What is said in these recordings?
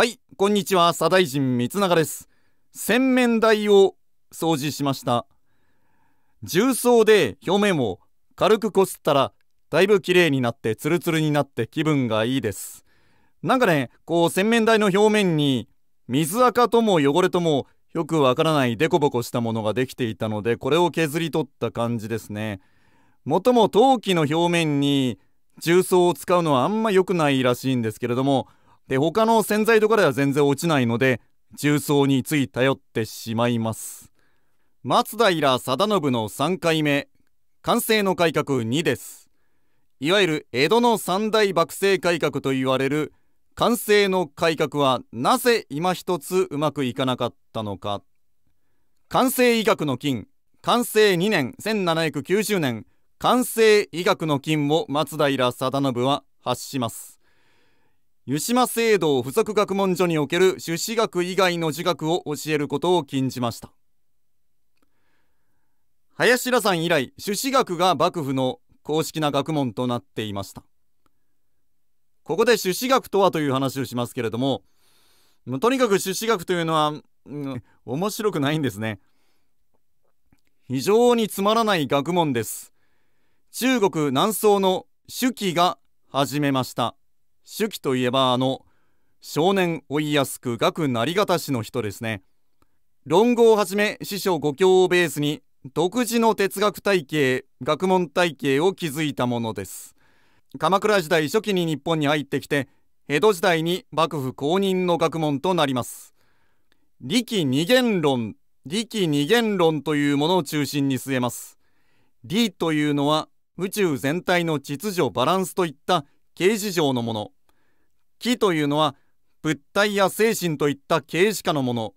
はいこんにちは左大臣三永です洗面台を掃除しました重曹で表面を軽くこすったらだいぶ綺麗になってツルツルになって気分がいいですなんかねこう洗面台の表面に水垢とも汚れともよくわからないデコボコしたものができていたのでこれを削り取った感じですねもとも陶器の表面に重曹を使うのはあんま良くないらしいんですけれどもで他の洗剤とかでは全然落ちないので重曹につい頼ってしまいます松平定信の3回目完成の改革2ですいわゆる江戸の三大幕政改革と言われる完成の改革はなぜ今一つうまくいかなかったのか完成医学の金完成2年1790年完成医学の金を松平定信は発します湯島聖堂附属学問所における朱子学以外の自学を教えることを禁じました林田さん以来朱子学が幕府の公式な学問となっていましたここで朱子学とはという話をしますけれどもとにかく朱子学というのは、うん、面白くないんですね非常につまらない学問です中国南宋の朱記が始めました手記といえばあの少年追いやすく学成り方氏の人ですね論語をはじめ師匠五教をベースに独自の哲学体系学問体系を築いたものです鎌倉時代初期に日本に入ってきて江戸時代に幕府公認の学問となります力二元論力二元論というものを中心に据えます理というのは宇宙全体の秩序バランスといった形事上のもの気というのは物体や精神といった形式下のもの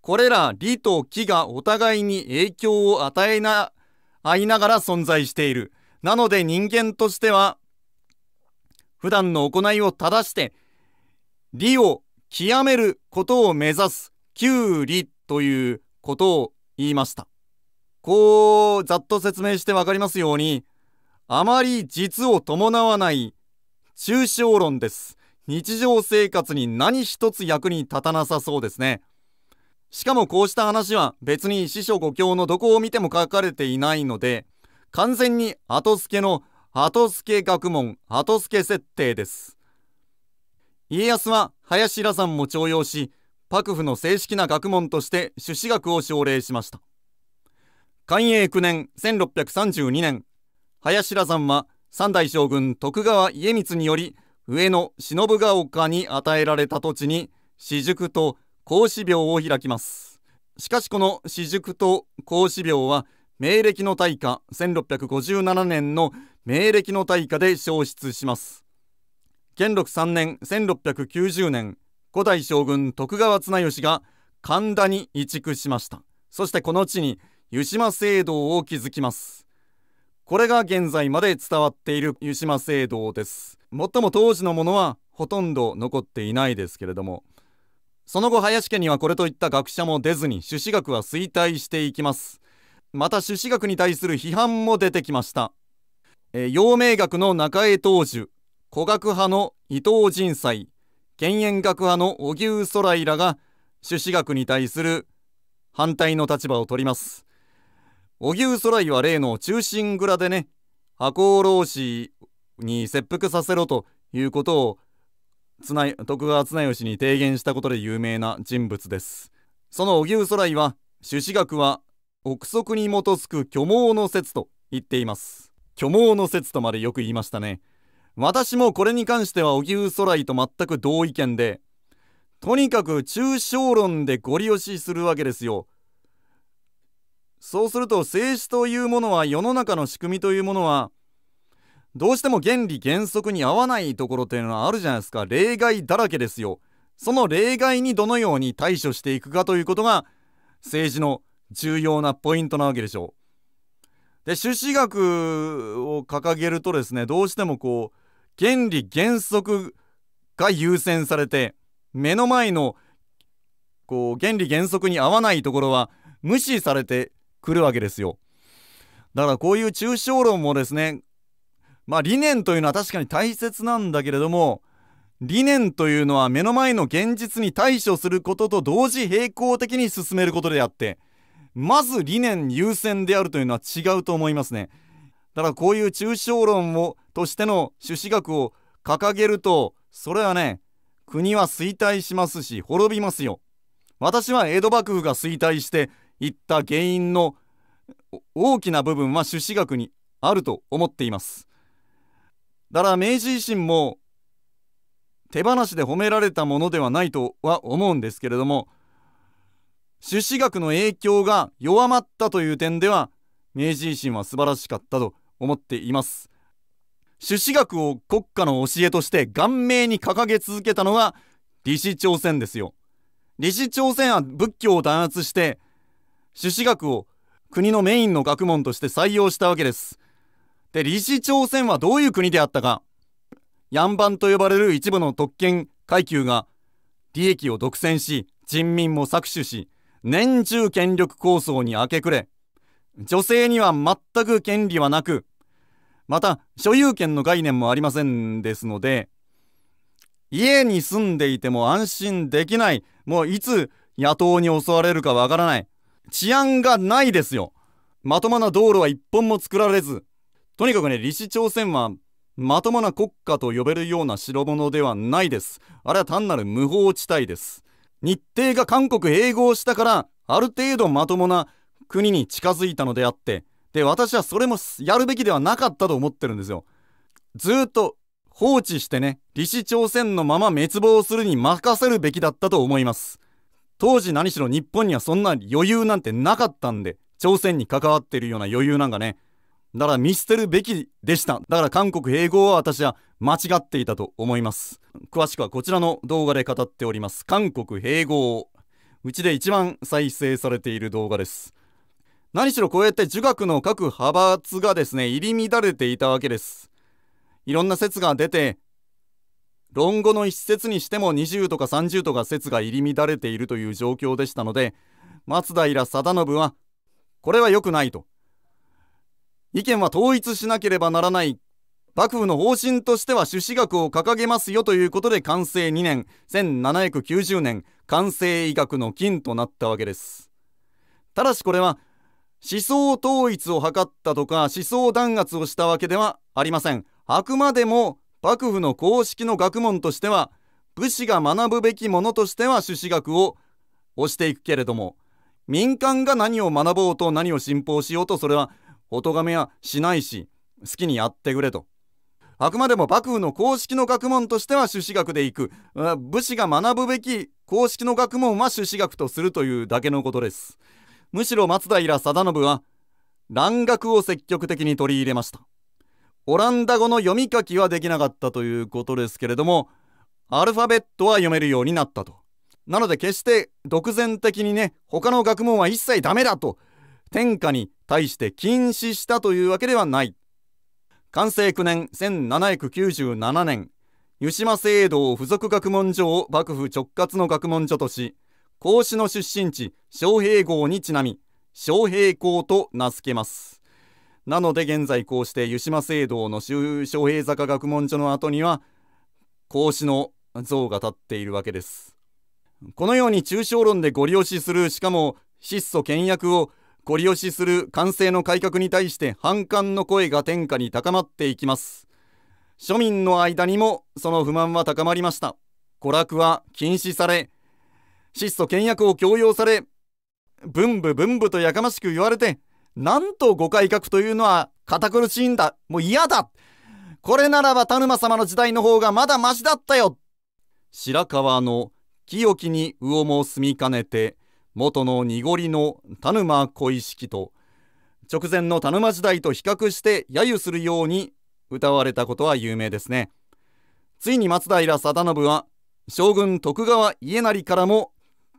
これら理と気がお互いに影響を与えな合いながら存在しているなので人間としては普段の行いを正して理を極めることを目指す旧理ということを言いましたこうざっと説明して分かりますようにあまり実を伴わない抽象論です。日常生活に何一つ役に立たなさそうですね。しかもこうした話は別に師匠五教のどこを見ても書かれていないので、完全に後付けの後付け学問、後付け設定です。家康は林羅山も徴用し、幕府の正式な学問として朱子学を奨励しました。寛永9年1632年、林羅山は三代将軍徳川家光により上野忍が丘に与えられた土地に私塾と孔子廟を開きますしかしこの私塾と孔子廟は明暦の大火1657年の明暦の大火で消失します元禄3年1690年古代将軍徳川綱吉が神田に移築しましたそしてこの地に湯島聖堂を築きますこれが現在まで伝わっている湯島聖堂ですもっとも当時のものはほとんど残っていないですけれどもその後林家にはこれといった学者も出ずに朱子学は衰退していきますまた朱子学に対する批判も出てきました、えー、陽明学の中江東樹古学派の伊藤仁斎犬猿学派の荻生空来らが朱子学に対する反対の立場を取ります荻生空井は例の中心蔵でね赤穂浪士に切腹させろということを徳川綱吉に提言したことで有名な人物ですその荻生空井は朱子学は憶測に基づく虚妄の説と言っています虚妄の説とまでよく言いましたね私もこれに関しては荻生空井と全く同意見でとにかく抽象論でご利用しするわけですよそうすると政治というものは世の中の仕組みというものはどうしても原理原則に合わないところというのはあるじゃないですか例外だらけですよその例外にどのように対処していくかということが政治の重要なポイントなわけでしょうで朱子学を掲げるとですねどうしてもこう原理原則が優先されて目の前のこう原理原則に合わないところは無視されて来るわけですよだからこういう抽象論もですねまあ理念というのは確かに大切なんだけれども理念というのは目の前の現実に対処することと同時並行的に進めることであってまず理念優先であるというのは違うと思いますねだからこういう抽象論をとしての朱子学を掲げるとそれはね国は衰退しますし滅びますよ私は江戸幕府が衰退していった原因の大きな部分は朱子学にあると思っていますだから明治維新も手放しで褒められたものではないとは思うんですけれども朱子学の影響が弱まったという点では明治維新は素晴らしかったと思っています朱子学を国家の教えとして顔面に掲げ続けたのが李氏朝鮮ですよ李氏朝鮮は仏教を弾圧して朱子学を国のメインの学問として採用したわけです。で、李氏朝鮮はどういう国であったか。ヤンバンと呼ばれる一部の特権階級が利益を独占し、人民も搾取し、年中権力構想に明け暮れ、女性には全く権利はなく、また所有権の概念もありませんですので、家に住んでいても安心できない、もういつ野党に襲われるかわからない、治安がないですよ。まともな道路は一本も作られず。とにかくね、李氏朝鮮は、まともな国家と呼べるような代物ではないです。あれは単なる無法地帯です。日程が韓国併合したから、ある程度まともな国に近づいたのであって、で、私はそれもやるべきではなかったと思ってるんですよ。ずっと放置してね、李氏朝鮮のまま滅亡するに任せるべきだったと思います。当時何しろ日本にはそんな余裕なんてなかったんで、朝鮮に関わってるような余裕なんかね、だから見捨てるべきでした。だから韓国併合は私は間違っていたと思います。詳しくはこちらの動画で語っております。韓国併合。うちで一番再生されている動画です。何しろこうやって儒学の各派閥がですね、入り乱れていたわけです。いろんな説が出て、論語の一節にしても20とか30とか説が入り乱れているという状況でしたので松平定信はこれは良くないと意見は統一しなければならない幕府の方針としては朱子学を掲げますよということで完成2年1790年完成医学の金となったわけですただしこれは思想統一を図ったとか思想弾圧をしたわけではありませんあくまでも幕府の公式の学問としては武士が学ぶべきものとしては朱子学を推していくけれども民間が何を学ぼうと何を信奉しようとそれはお咎めはしないし好きにやってくれと。あくまでも幕府の公式の学問としては朱子学でいく武士が学ぶべき公式の学問は朱子学とするというだけのことですむしろ松平定信は蘭学を積極的に取り入れましたオランダ語の読み書きはできなかったということですけれどもアルファベットは読めるようになったとなので決して独善的にね他の学問は一切ダメだと天下に対して禁止したというわけではない完成9年1797年湯島聖堂附属学問所を幕府直轄の学問所とし孔子の出身地昌平郷にちなみ昌平校と名付けますなので現在こうして湯島聖堂の周平坂学問所の後には孔子の像が立っているわけですこのように抽象論でご利用しするしかも質素倹約をご利用しする官成の改革に対して反感の声が天下に高まっていきます庶民の間にもその不満は高まりました娯楽は禁止され質素倹約を強要され文部、文部とやかましく言われてなんと五改革というのは堅苦しいんだ。もう嫌だ。これならば田沼様の時代の方がまだましだったよ。白川の清きに魚も住みかねて、元の濁りの田沼小石と、直前の田沼時代と比較して揶揄するように歌われたことは有名ですね。ついに松平定信は将軍徳川家斉からも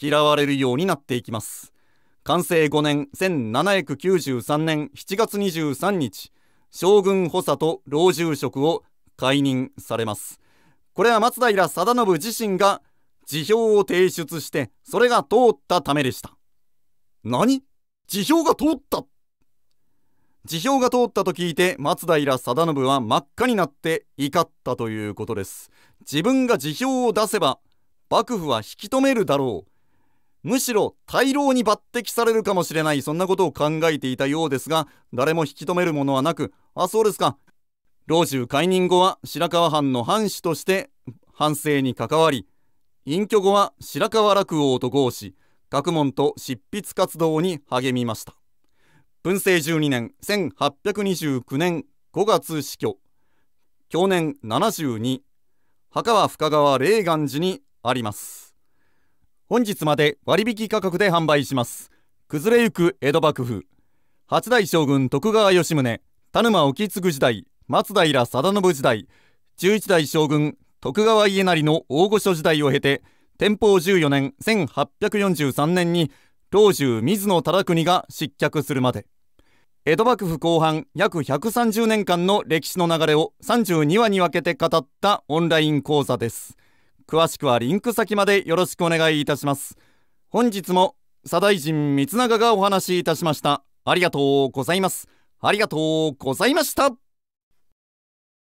嫌われるようになっていきます。完成5年1793年7月23日将軍補佐と老住職を解任されますこれは松平定信自身が辞表を提出してそれが通ったためでした何辞表が通った辞表が通ったと聞いて松平定信は真っ赤になって怒ったということです自分が辞表を出せば幕府は引き止めるだろうむしろ大老に抜擢されるかもしれないそんなことを考えていたようですが誰も引き止めるものはなくあそうですか老中解任後は白河藩の藩主として藩政に関わり隠居後は白河落王と合し学問と執筆活動に励みました文政12年1829年5月死去去年72墓は深川霊岩寺にあります本日まで割引価格で販売します崩れゆく江戸幕府八代将軍徳川吉宗田沼沖継時代松平定信時代十一代将軍徳川家成の大御所時代を経て天保14年1843年に老中水野忠邦が失脚するまで江戸幕府後半約130年間の歴史の流れを32話に分けて語ったオンライン講座です。詳しくはリンク先までよろしくお願いいたします本日も左大臣三永がお話しいたしましたありがとうございますありがとうございました